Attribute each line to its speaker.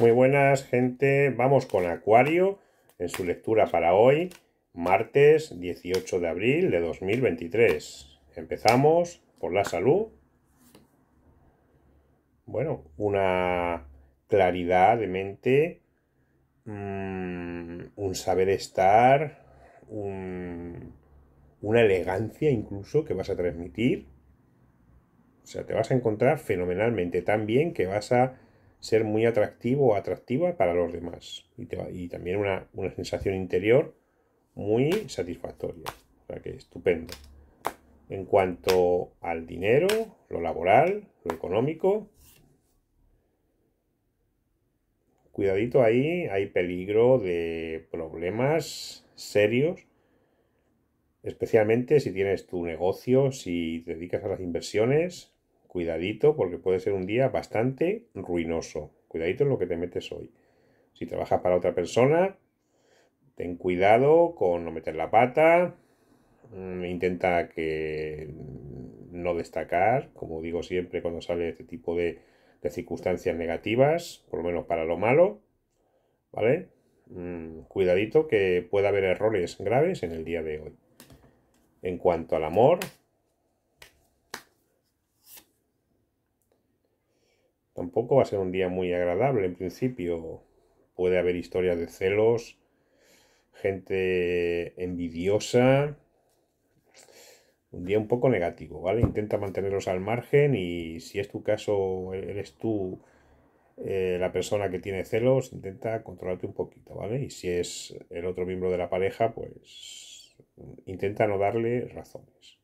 Speaker 1: Muy buenas, gente. Vamos con Acuario en su lectura para hoy, martes 18 de abril de 2023. Empezamos por la salud. Bueno, una claridad de mente, mm, un saber estar, una elegancia incluso que vas a transmitir. O sea, te vas a encontrar fenomenalmente tan bien que vas a ser muy atractivo o atractiva para los demás y, también una, una, sensación interior muy satisfactoria. O sea que estupendo. En cuanto al dinero, lo laboral, lo económico, cuidadito ahí, hay peligro de problemas serios, especialmente si tienes tu negocio, si te dedicas a las inversiones, cuidadito porque puede ser un día bastante ruinoso. Cuidadito en lo que te metes hoy. Si trabajas para otra persona, ten cuidado con no meter la pata, mm, intenta que no destacar, como digo siempre cuando sale este tipo de, circunstancias negativas, por lo menos para lo malo, ¿vale? Mm, cuidadito que pueda haber errores graves en el día de hoy. En cuanto al amor, poco va a ser un día muy agradable en principio. Puede haber historias de celos, gente envidiosa. Un día un poco negativo, ¿vale? Intenta mantenerlos al margen y si es tu caso, eres tú eh, la persona que tiene celos, intenta controlarte un poquito, ¿vale? Y si es el otro miembro de la pareja, pues intenta no darle razones.